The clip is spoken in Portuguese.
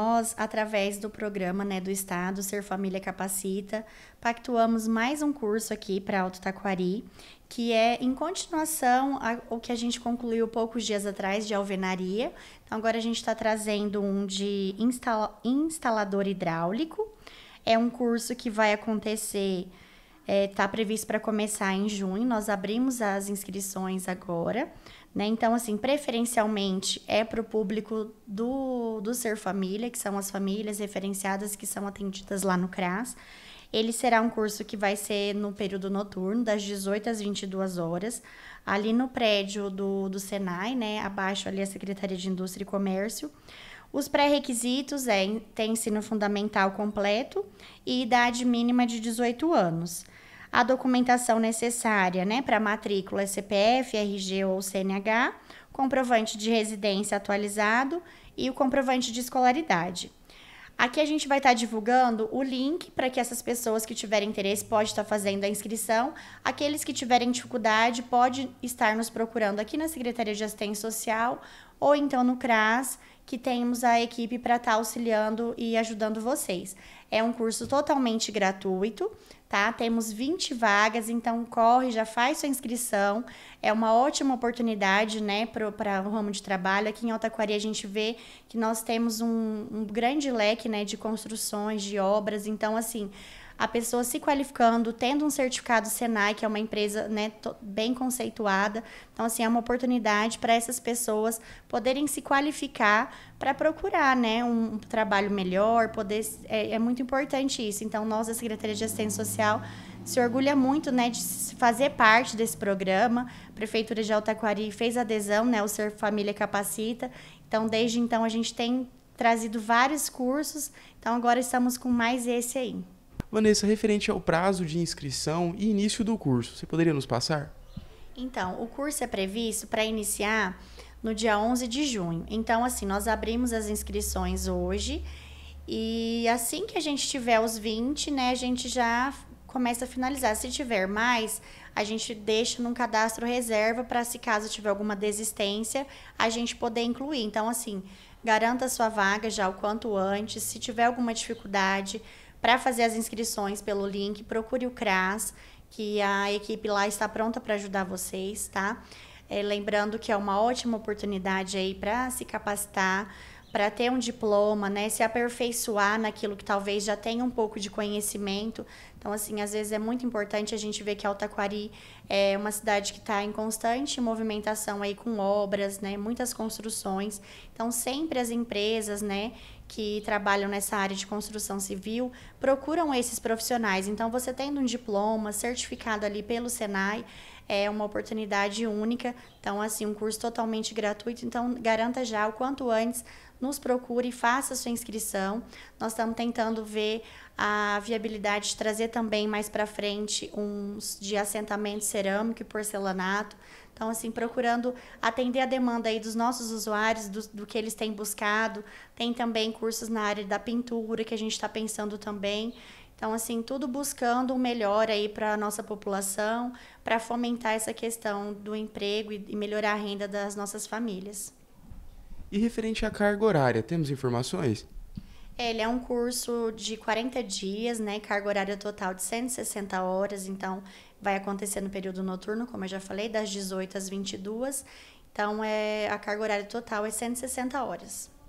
Nós, através do programa né, do Estado Ser Família Capacita, pactuamos mais um curso aqui para Alto Taquari, que é em continuação ao que a gente concluiu poucos dias atrás de alvenaria. Então, agora a gente está trazendo um de instala instalador hidráulico. É um curso que vai acontecer está é, tá previsto para começar em junho. Nós abrimos as inscrições agora. Né? Então, assim, preferencialmente é para o público do, do Ser Família, que são as famílias referenciadas que são atendidas lá no CRAS. Ele será um curso que vai ser no período noturno, das 18 às 22 horas, ali no prédio do, do Senai, né? abaixo ali a Secretaria de Indústria e Comércio. Os pré-requisitos é ter ensino fundamental completo e idade mínima de 18 anos a documentação necessária, né, para matrícula CPF, RG ou CNH, comprovante de residência atualizado e o comprovante de escolaridade. Aqui a gente vai estar tá divulgando o link para que essas pessoas que tiverem interesse pode estar tá fazendo a inscrição. Aqueles que tiverem dificuldade pode estar nos procurando aqui na Secretaria de Assistência Social ou então no CRAS que temos a equipe para estar tá auxiliando e ajudando vocês. É um curso totalmente gratuito, tá? Temos 20 vagas, então corre, já faz sua inscrição. É uma ótima oportunidade, né, para o ramo de trabalho. Aqui em Otaquari a gente vê que nós temos um, um grande leque, né, de construções, de obras. Então, assim, a pessoa se qualificando, tendo um certificado Senai, que é uma empresa né, bem conceituada. Então, assim, é uma oportunidade para essas pessoas poderem se qualificar para procurar né, um trabalho melhor, poder. É, é muito importante isso. Então, nós, da Secretaria de Assistência Social, se orgulha muito né, de fazer parte desse programa. A Prefeitura de Altaquari fez adesão, né, o Ser Família Capacita. Então, desde então, a gente tem trazido vários cursos. Então, agora estamos com mais esse aí. Vanessa, referente ao prazo de inscrição e início do curso, você poderia nos passar? Então, o curso é previsto para iniciar no dia 11 de junho. Então, assim, nós abrimos as inscrições hoje e assim que a gente tiver os 20, né, a gente já começa a finalizar. Se tiver mais, a gente deixa num cadastro reserva para se caso tiver alguma desistência, a gente poder incluir. Então, assim, garanta a sua vaga já o quanto antes. Se tiver alguma dificuldade, para fazer as inscrições pelo link, procure o CRAS, que a equipe lá está pronta para ajudar vocês, tá? É, lembrando que é uma ótima oportunidade aí para se capacitar, para ter um diploma, né? Se aperfeiçoar naquilo que talvez já tenha um pouco de conhecimento. Então, assim, às vezes é muito importante a gente ver que Altaquari é uma cidade que está em constante movimentação aí com obras, né? Muitas construções. Então, sempre as empresas, né? que trabalham nessa área de construção civil procuram esses profissionais. Então, você tendo um diploma certificado ali pelo Senai, é uma oportunidade única. Então, assim, um curso totalmente gratuito. Então, garanta já o quanto antes, nos procure, faça sua inscrição. Nós estamos tentando ver a viabilidade de trazer também mais para frente uns de assentamento cerâmico e porcelanato. Então, assim, procurando atender a demanda aí dos nossos usuários, do, do que eles têm buscado. Tem também cursos na área da pintura que a gente está pensando também. Então, assim, tudo buscando o melhor aí para a nossa população, para fomentar essa questão do emprego e melhorar a renda das nossas famílias. E referente à carga horária, temos informações? É, ele é um curso de 40 dias, né? Carga horária total de 160 horas, então vai acontecer no período noturno, como eu já falei, das 18 às 22. Então, é, a carga horária total é 160 horas.